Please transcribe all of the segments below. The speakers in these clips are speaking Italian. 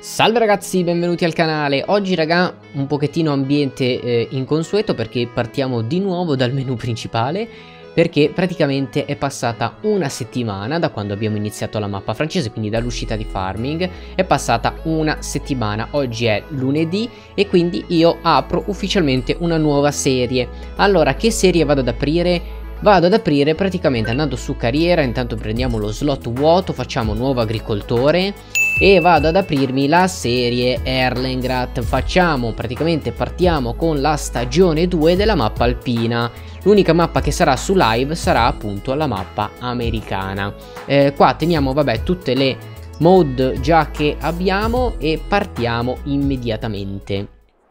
Salve ragazzi, benvenuti al canale. Oggi raga, un pochettino ambiente eh, inconsueto perché partiamo di nuovo dal menu principale perché praticamente è passata una settimana da quando abbiamo iniziato la mappa francese, quindi dall'uscita di farming, è passata una settimana, oggi è lunedì e quindi io apro ufficialmente una nuova serie. Allora, che serie vado ad aprire? vado ad aprire praticamente andando su carriera intanto prendiamo lo slot vuoto facciamo nuovo agricoltore e vado ad aprirmi la serie Erlengrat facciamo praticamente partiamo con la stagione 2 della mappa alpina l'unica mappa che sarà su live sarà appunto la mappa americana eh, qua teniamo vabbè tutte le mod già che abbiamo e partiamo immediatamente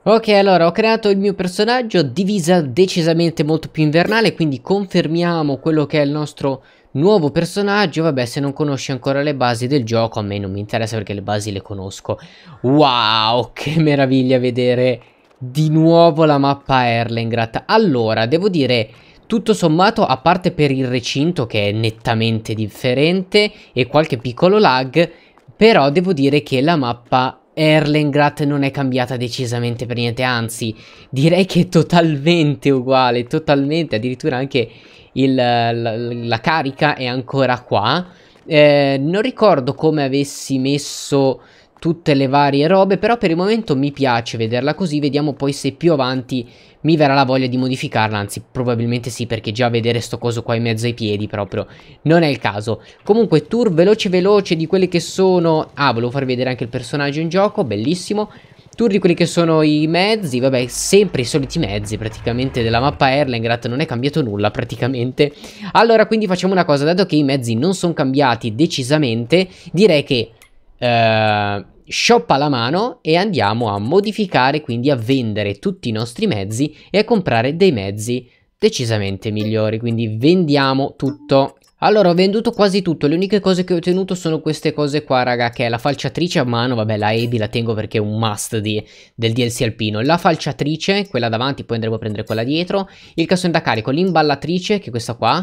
Ok, allora ho creato il mio personaggio, divisa decisamente molto più invernale, quindi confermiamo quello che è il nostro nuovo personaggio. Vabbè, se non conosci ancora le basi del gioco, a me non mi interessa perché le basi le conosco. Wow, che meraviglia vedere di nuovo la mappa Erlengrat. Allora, devo dire... Tutto sommato, a parte per il recinto che è nettamente differente e qualche piccolo lag, però devo dire che la mappa Erlengrat non è cambiata decisamente per niente, anzi direi che è totalmente uguale, totalmente, addirittura anche il, la, la, carica è ancora qua. Eh, non ricordo come avessi messo tutte le varie robe, però per il momento mi piace vederla così, vediamo poi se più avanti mi verrà la voglia di modificarla, anzi probabilmente sì perché già vedere sto coso qua in mezzo ai piedi proprio non è il caso. Comunque tour veloce veloce di quelli che sono, ah volevo farvi vedere anche il personaggio in gioco, bellissimo. Tour di quelli che sono i mezzi, vabbè sempre i soliti mezzi praticamente della mappa Erlengrat, non è cambiato nulla praticamente. Allora quindi facciamo una cosa, dato che i mezzi non sono cambiati decisamente, direi che... Uh, shoppa la mano e andiamo a modificare, quindi a vendere tutti i nostri mezzi e a comprare dei mezzi decisamente migliori, quindi vendiamo tutto. Allora ho venduto quasi tutto, le uniche cose che ho ottenuto sono queste cose qua raga che è la falciatrice a mano, vabbè la Ebi la tengo perché è un must di, del DLC alpino, la falciatrice, quella davanti poi andremo a prendere quella dietro, il cassone da carico, l'imballatrice che è questa qua,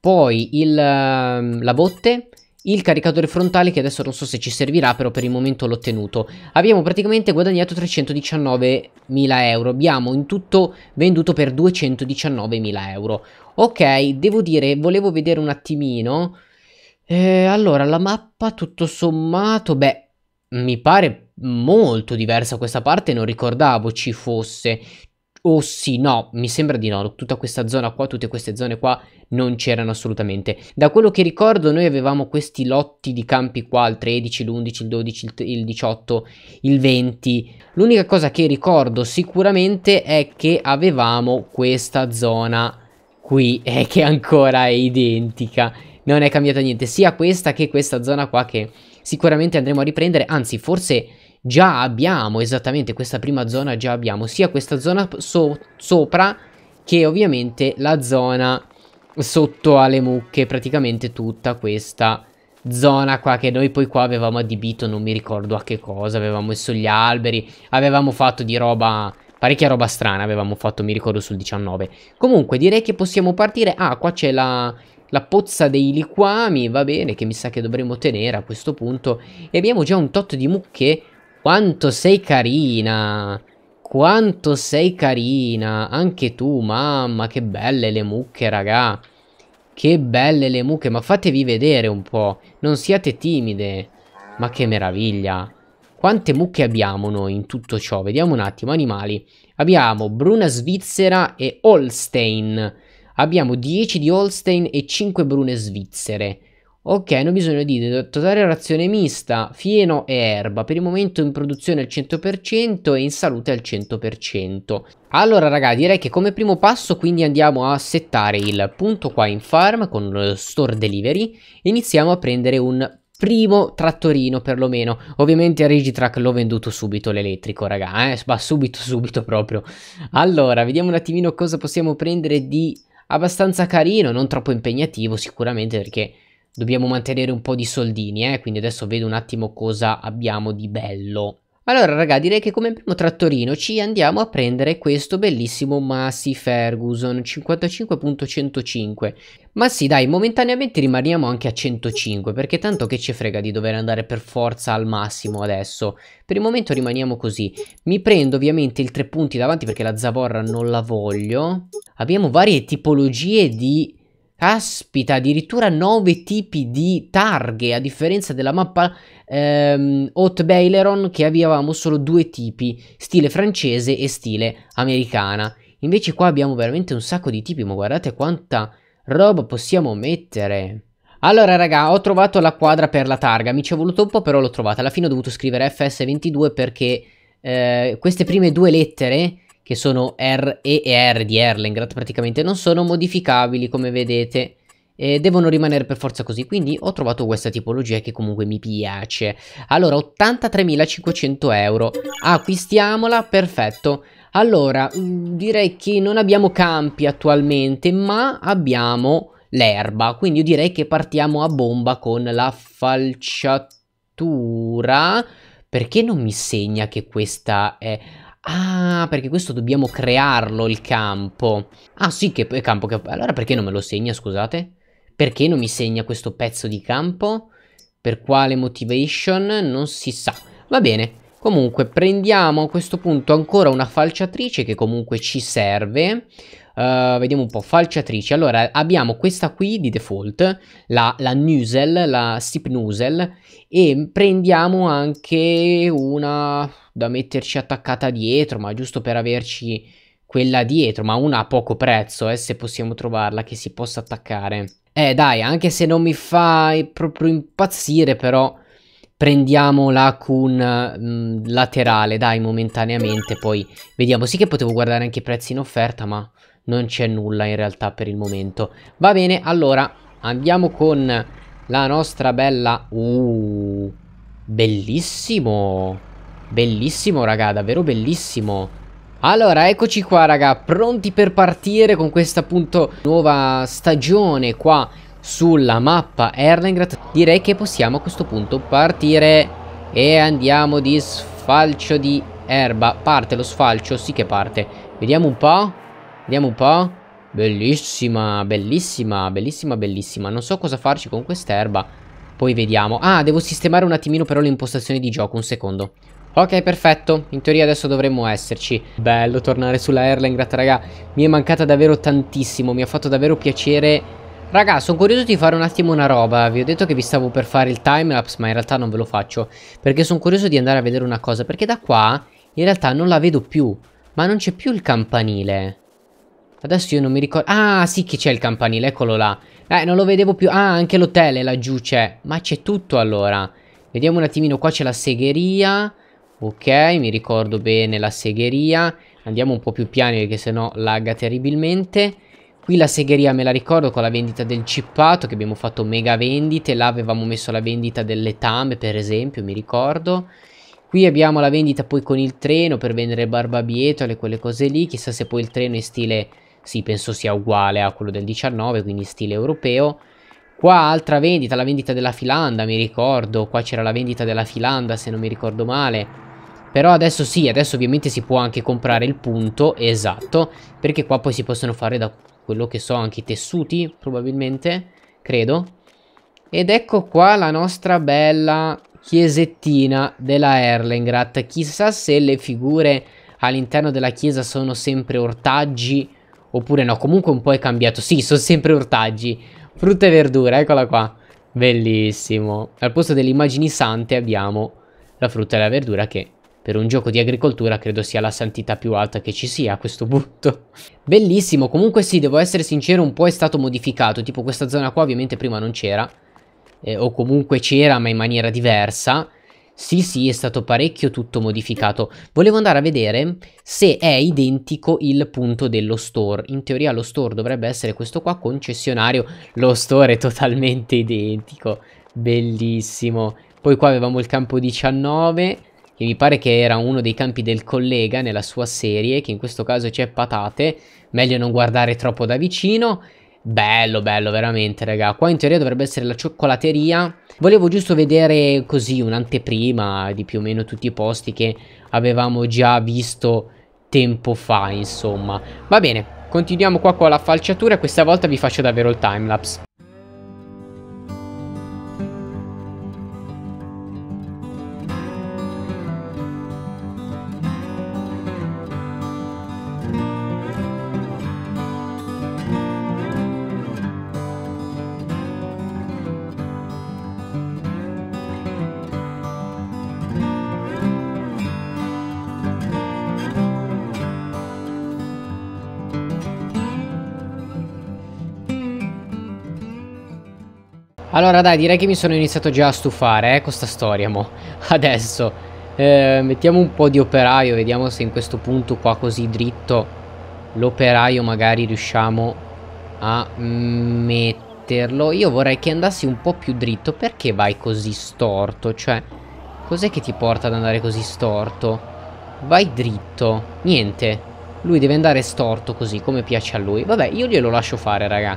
poi il, ehm, la botte, il caricatore frontale che adesso non so se ci servirà però per il momento l'ho ottenuto abbiamo praticamente guadagnato 319.000 euro abbiamo in tutto venduto per 219.000 euro ok devo dire volevo vedere un attimino eh, allora la mappa tutto sommato beh mi pare molto diversa questa parte non ricordavo ci fosse Oh sì, no, mi sembra di no, tutta questa zona qua, tutte queste zone qua non c'erano assolutamente. Da quello che ricordo noi avevamo questi lotti di campi qua, il 13, l'11, il 12, il 18, il 20. L'unica cosa che ricordo sicuramente è che avevamo questa zona qui, eh, che ancora è identica. Non è cambiato niente, sia questa che questa zona qua che sicuramente andremo a riprendere, anzi forse già abbiamo esattamente questa prima zona, già abbiamo sia questa zona so sopra che ovviamente la zona sotto alle mucche, praticamente tutta questa zona qua che noi poi qua avevamo adibito, non mi ricordo a che cosa, avevamo messo gli alberi, avevamo fatto di roba parecchia roba strana avevamo fatto, mi ricordo, sul 19. Comunque, direi che possiamo partire. Ah, qua c'è la, la, pozza dei liquami, va bene, che mi sa che dovremmo tenere a questo punto. E abbiamo già un tot di mucche quanto sei carina! Quanto sei carina! Anche tu, mamma, che belle le mucche, raga! Che belle le mucche, ma fatevi vedere un po'. Non siate timide. Ma che meraviglia. Quante mucche abbiamo noi in tutto ciò? Vediamo un attimo, animali. Abbiamo Bruna Svizzera e Holstein. Abbiamo 10 di Holstein e 5 Brune Svizzere. Ok, hanno bisogno di totale razione mista, fieno e erba, per il momento in produzione al 100% e in salute al 100%. Allora raga, direi che come primo passo quindi andiamo a settare il punto qua in farm con store delivery e iniziamo a prendere un primo trattorino perlomeno ovviamente a Regitrack l'ho venduto subito l'elettrico raga eh? ma subito subito proprio allora vediamo un attimino cosa possiamo prendere di abbastanza carino non troppo impegnativo sicuramente perché dobbiamo mantenere un po' di soldini, eh? quindi adesso vedo un attimo cosa abbiamo di bello. Allora raga direi che come primo trattorino ci andiamo a prendere questo bellissimo Massi Ferguson 55.105 Ma sì dai momentaneamente rimaniamo anche a 105 perché tanto che ci frega di dover andare per forza al massimo adesso Per il momento rimaniamo così Mi prendo ovviamente il tre punti davanti perché la Zavorra non la voglio Abbiamo varie tipologie di Caspita, addirittura 9 tipi di targhe, a differenza della mappa ehm, Hot Baileron che avevamo solo due tipi, stile francese e stile americana. Invece qua abbiamo veramente un sacco di tipi, ma guardate quanta roba possiamo mettere. Allora raga, ho trovato la quadra per la targa, mi ci è voluto un po' però l'ho trovata. Alla fine ho dovuto scrivere FS22 perché eh, queste prime due lettere che sono R e R di Erlengrad praticamente, non sono modificabili come vedete. e devono rimanere per forza così quindi ho trovato questa tipologia che comunque mi piace allora 83.500 euro acquistiamola perfetto allora mm, direi che non abbiamo campi attualmente ma abbiamo l'erba quindi io direi che partiamo a bomba con la falciatura perché non mi segna che questa è Ah, perché questo dobbiamo crearlo il campo. Ah sì, che è campo che... Allora perché non me lo segna, scusate? Perché non mi segna questo pezzo di campo? Per quale motivation? Non si sa. Va bene. Comunque prendiamo a questo punto ancora una falciatrice che comunque ci serve. Uh, vediamo un po', falciatrice. Allora, abbiamo questa qui di default, la, la Nusel, la Sip Nusel, e prendiamo anche una da metterci attaccata dietro, ma giusto per averci quella dietro, ma una a poco prezzo, eh, se possiamo trovarla, che si possa attaccare. Eh dai, anche se non mi fa proprio impazzire, però prendiamola con mh, mm, laterale, dai, momentaneamente, poi vediamo. Sì che potevo guardare anche i prezzi in offerta, ma non c'è nulla in realtà per il momento. Va bene, allora, andiamo con la nostra bella... Uh, bellissimo! Bellissimo raga, davvero bellissimo allora, eccoci qua raga, pronti per partire con questa appunto nuova stagione qua sulla mappa Erlengrat. Direi che possiamo a questo punto partire e andiamo di sfalcio di erba. Parte lo sfalcio, sì che parte. Vediamo un po', vediamo un po'. Bellissima, bellissima, bellissima, bellissima. Non so cosa farci con quest'erba. Poi vediamo. Ah, devo sistemare un attimino però le impostazioni di gioco, un secondo. Ok, perfetto. In teoria adesso dovremmo esserci. Bello tornare sulla Erlingat, raga. Mi è mancata davvero tantissimo. Mi ha fatto davvero piacere... Raga, sono curioso di fare un attimo una roba. Vi ho detto che vi stavo per fare il timelapse, ma in realtà non ve lo faccio. Perché sono curioso di andare a vedere una cosa. Perché da qua, in realtà, non la vedo più. Ma non c'è più il campanile. Adesso io non mi ricordo... Ah, sì che c'è il campanile, eccolo là. Eh, non lo vedevo più. Ah, anche l'hotel laggiù c'è. Ma c'è tutto allora. Vediamo un attimino, qua c'è la segheria... Ok, mi ricordo bene la segheria. Andiamo un po' più piano perché sennò lagga terribilmente. Qui la segheria me la ricordo con la vendita del cippato che abbiamo fatto mega vendite. Là avevamo messo la vendita delle tame per esempio, mi ricordo. Qui abbiamo la vendita poi con il treno per vendere barbabietole, quelle cose lì. Chissà se poi il treno in stile, sì penso sia uguale a quello del 19, quindi stile europeo. Qua altra vendita, la vendita della Filanda, mi ricordo. Qua c'era la vendita della Filanda se non mi ricordo male però adesso sì, adesso ovviamente si può anche comprare il punto, esatto, perché qua poi si possono fare da quello che so anche i tessuti, probabilmente, credo. Ed ecco qua la nostra bella chiesettina della Erlengrat. Chissà se le figure all'interno della chiesa sono sempre ortaggi oppure no, comunque un po' è cambiato. Sì, sono sempre ortaggi, frutta e verdura, eccola qua. Bellissimo. Al posto delle immagini sante abbiamo la frutta e la verdura che per un gioco di agricoltura credo sia la santità più alta che ci sia a questo punto. Bellissimo, comunque sì, devo essere sincero, un po' è stato modificato, tipo questa zona qua ovviamente prima non c'era, eh, o comunque c'era ma in maniera diversa. Sì, sì, è stato parecchio tutto modificato. Volevo andare a vedere se è identico il punto dello store. In teoria lo store dovrebbe essere questo qua, concessionario. Lo store è totalmente identico. Bellissimo. Poi qua avevamo il campo 19 e mi pare che era uno dei campi del collega nella sua serie, che in questo caso c'è patate, meglio non guardare troppo da vicino. Bello, bello, veramente, raga. Qua in teoria dovrebbe essere la cioccolateria. Volevo giusto vedere così un'anteprima di più o meno tutti i posti che avevamo già visto tempo fa, insomma. Va bene, continuiamo qua con la falciatura. Questa volta vi faccio davvero il timelapse. Allora dai, direi che mi sono iniziato già a stufare, eh, con sta storia, mo. Adesso. Eh, mettiamo un po' di operaio, vediamo se in questo punto qua così dritto l'operaio magari riusciamo a metterlo. Io vorrei che andassi un po' più dritto. Perché vai così storto? Cioè, cos'è che ti porta ad andare così storto? Vai dritto. Niente. Lui deve andare storto così, come piace a lui. Vabbè, io glielo lascio fare, raga.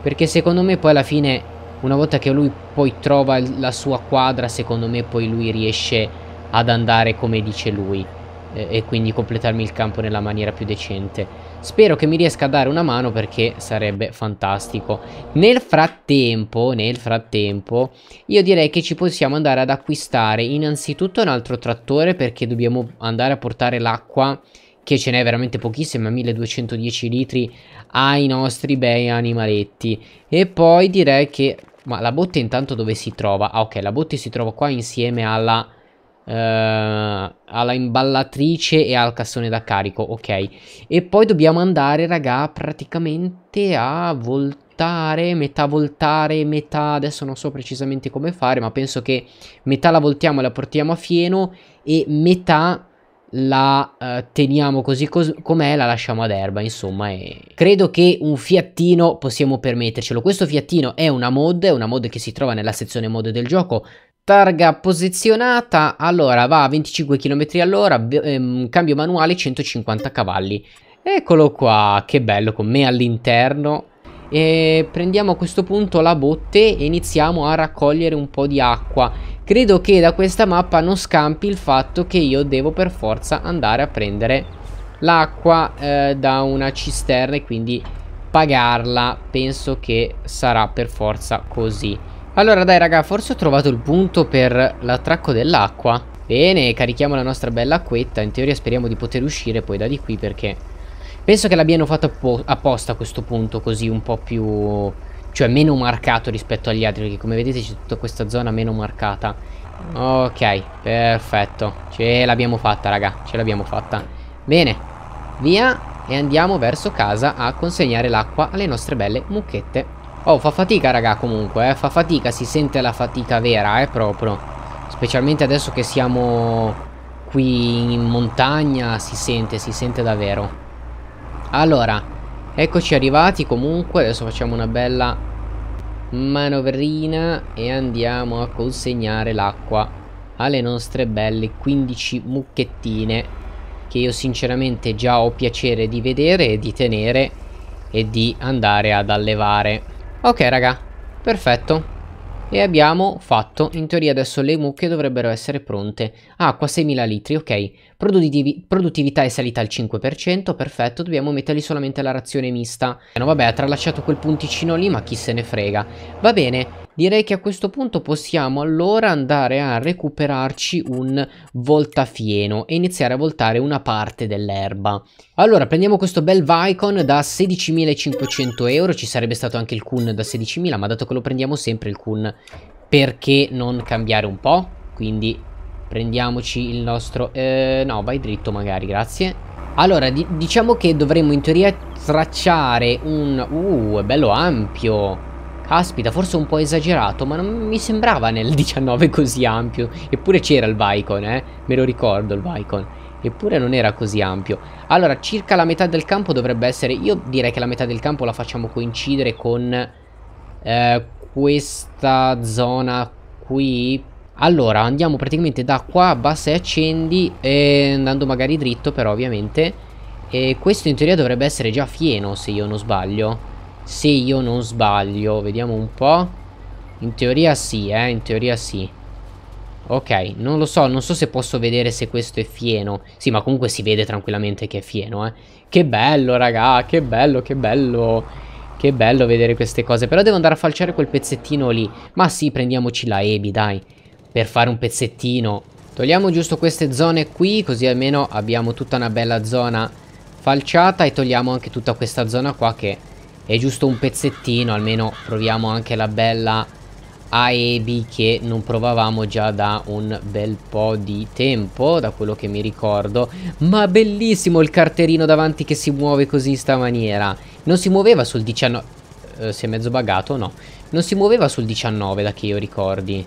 Perché secondo me poi alla fine una volta che lui poi trova la sua quadra, secondo me poi lui riesce ad andare come dice lui eh, e quindi completarmi il campo nella maniera più decente. Spero che mi riesca a dare una mano perché sarebbe fantastico. Nel frattempo, nel frattempo, io direi che ci possiamo andare ad acquistare innanzitutto un altro trattore perché dobbiamo andare a portare l'acqua che ce n'è veramente pochissima, 1210 litri ai nostri bei animaletti. E poi direi che ma la botte intanto dove si trova? Ah ok, la botte si trova qua insieme alla... Uh, alla imballatrice e al cassone da carico, ok. E poi dobbiamo andare, raga, praticamente a voltare, metà voltare, metà... Adesso non so precisamente come fare, ma penso che metà la voltiamo e la portiamo a fieno e metà la eh, teniamo così com'è, la lasciamo ad erba, insomma. E... Credo che un fiattino possiamo permettercelo. Questo fiattino è una mod, è una mod che si trova nella sezione mod del gioco. Targa posizionata, allora va a 25 km all'ora, ehm, cambio manuale 150 cavalli. Eccolo qua, che bello, con me all'interno. E prendiamo a questo punto la botte e iniziamo a raccogliere un po' di acqua Credo che da questa mappa non scampi il fatto che io devo per forza andare a prendere l'acqua eh, da una cisterna e quindi pagarla. Penso che sarà per forza così. Allora dai raga, forse ho trovato il punto per l'attracco dell'acqua. Bene, carichiamo la nostra bella acquetta. In teoria speriamo di poter uscire poi da di qui perché... Penso che l'abbiano fatto apposta a questo punto, così un po' più cioè meno marcato rispetto agli altri Perché come vedete c'è tutta questa zona meno marcata Ok, perfetto Ce l'abbiamo fatta raga Ce l'abbiamo fatta Bene, via e andiamo verso casa a consegnare l'acqua alle nostre belle mucchette Oh, fa fatica raga comunque, eh Fa fatica, si sente la fatica vera, eh, proprio Specialmente adesso che siamo qui in montagna si sente, si sente davvero Allora, Eccoci arrivati comunque, adesso facciamo una bella manovrina e andiamo a consegnare l'acqua alle nostre belle 15 mucchettine che io sinceramente già ho piacere di vedere e di tenere e di andare ad allevare. Ok raga, perfetto. E abbiamo fatto, in teoria adesso le mucche dovrebbero essere pronte. Acqua 6000 litri, ok. Produttiv produttività è salita al 5%, perfetto, dobbiamo metterli solamente alla razione mista. No vabbè, ha tralasciato quel punticino lì, ma chi se ne frega. Va bene, Direi che a questo punto possiamo allora andare a recuperarci un voltafieno e iniziare a voltare una parte dell'erba. Allora prendiamo questo bel Vicon da 16.500 euro, ci sarebbe stato anche il Kun da 16.000 ma dato che lo prendiamo sempre il Kun perché non cambiare un po'? Quindi prendiamoci il nostro... Eh, no vai dritto magari grazie. Allora, di diciamo che dovremmo in teoria tracciare un... Uh, è bello ampio! Caspita, forse un po' esagerato, ma non mi sembrava nel 19 così ampio. Eppure c'era il Vicon, eh? Me lo ricordo il Vicon. Eppure non era così ampio. Allora, circa la metà del campo dovrebbe essere... Io direi che la metà del campo la facciamo coincidere con... Eh, questa zona qui... Allora, andiamo praticamente da qua, abbassa e accendi, e andando magari dritto però ovviamente. E questo in teoria dovrebbe essere già fieno, se io non sbaglio. Se io non sbaglio, vediamo un po'. In teoria sì, eh, in teoria sì. Ok, non lo so, non so se posso vedere se questo è fieno. Sì, ma comunque si vede tranquillamente che è fieno, eh. Che bello, raga, che bello, che bello. Che bello vedere queste cose. Però devo andare a falciare quel pezzettino lì. Ma sì, prendiamoci la Ebi, dai. Per fare un pezzettino. Togliamo giusto queste zone qui, così almeno abbiamo tutta una bella zona falciata. E togliamo anche tutta questa zona qua che è giusto un pezzettino, almeno proviamo anche la bella A e B che non provavamo già da un bel po' di tempo, da quello che mi ricordo. Ma bellissimo il carterino davanti che si muove così in sta maniera. Non si muoveva sul 19... Eh, si è mezzo buggato? No. Non si muoveva sul 19 da che io ricordi.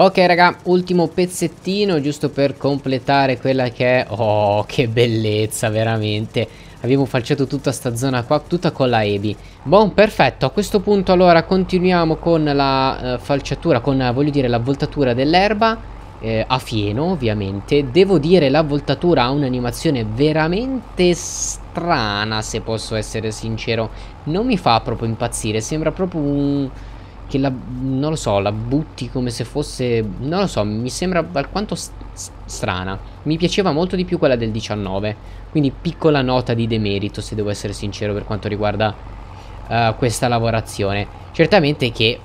Ok raga, ultimo pezzettino giusto per completare quella che è... Oh, che bellezza veramente. Abbiamo falciato tutta sta zona qua, tutta con la Ebi. Bon, perfetto. A questo punto allora continuiamo con la eh, falciatura, con eh, voglio dire la voltatura dell'erba. Eh, a fieno ovviamente Devo dire la voltatura ha un'animazione veramente strana se posso essere sincero Non mi fa proprio impazzire Sembra proprio un che la, non lo so, la butti come se fosse, non lo so, mi sembra alquanto strana. Mi piaceva molto di più quella del 19, quindi piccola nota di demerito se devo essere sincero per quanto riguarda uh, questa lavorazione. Certamente che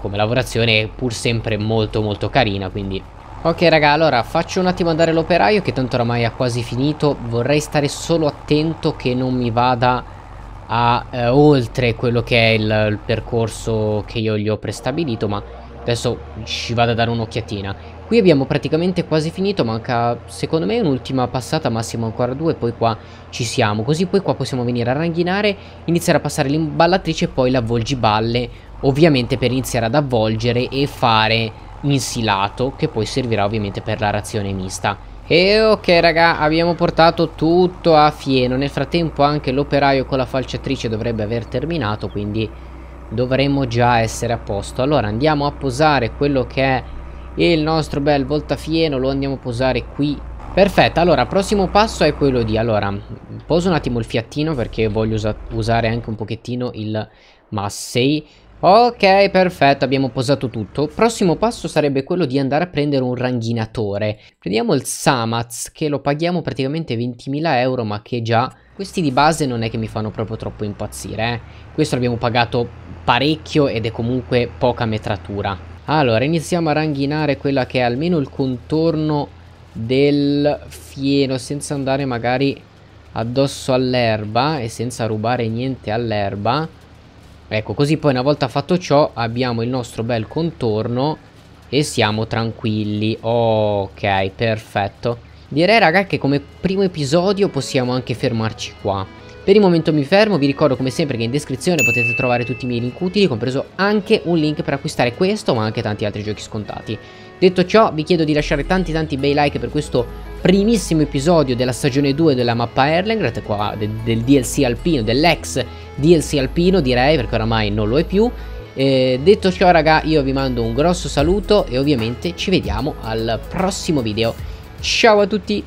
come lavorazione è pur sempre molto molto carina, quindi... Ok raga, allora faccio un attimo andare l'operaio che tanto oramai ha quasi finito, vorrei stare solo attento che non mi vada a eh, oltre quello che è il, il, percorso che io gli ho prestabilito, ma adesso ci vado a dare un'occhiatina. Qui abbiamo praticamente quasi finito, manca secondo me un'ultima passata, massimo ancora due, poi qua ci siamo. Così poi qua possiamo venire a ranghinare, iniziare a passare l'imballatrice e poi l'avvolgiballe, ovviamente per iniziare ad avvolgere e fare insilato, che poi servirà ovviamente per la razione mista. E ok raga abbiamo portato tutto a fieno Nel frattempo anche l'operaio con la falciatrice dovrebbe aver terminato Quindi dovremmo già essere a posto Allora andiamo a posare quello che è il nostro bel voltafieno Lo andiamo a posare qui Perfetto allora prossimo passo è quello di Allora poso un attimo il fiattino perché voglio usa usare anche un pochettino il Massey Ok, perfetto, abbiamo posato tutto. Prossimo passo sarebbe quello di andare a prendere un ranghinatore. Prendiamo il Samaz, che lo paghiamo praticamente 20.000 euro, ma che già... Questi di base non è che mi fanno proprio troppo impazzire, eh. Questo l'abbiamo pagato parecchio ed è comunque poca metratura. Allora, iniziamo a ranghinare quella che è almeno il contorno del fieno, senza andare magari addosso all'erba e senza rubare niente all'erba. Ecco, così poi una volta fatto ciò abbiamo il nostro bel contorno e siamo tranquilli. Ok, perfetto. Direi raga che come primo episodio possiamo anche fermarci qua. Per il momento mi fermo, vi ricordo come sempre che in descrizione potete trovare tutti i miei link utili, compreso anche un link per acquistare questo ma anche tanti altri giochi scontati. Detto ciò, vi chiedo di lasciare tanti tanti bei like per questo primissimo episodio della stagione 2 della mappa Erlengret, qua de del DLC alpino, dell'ex DLC alpino direi, perché oramai non lo è più. Eh, detto ciò raga, io vi mando un grosso saluto e ovviamente ci vediamo al prossimo video. Ciao a tutti!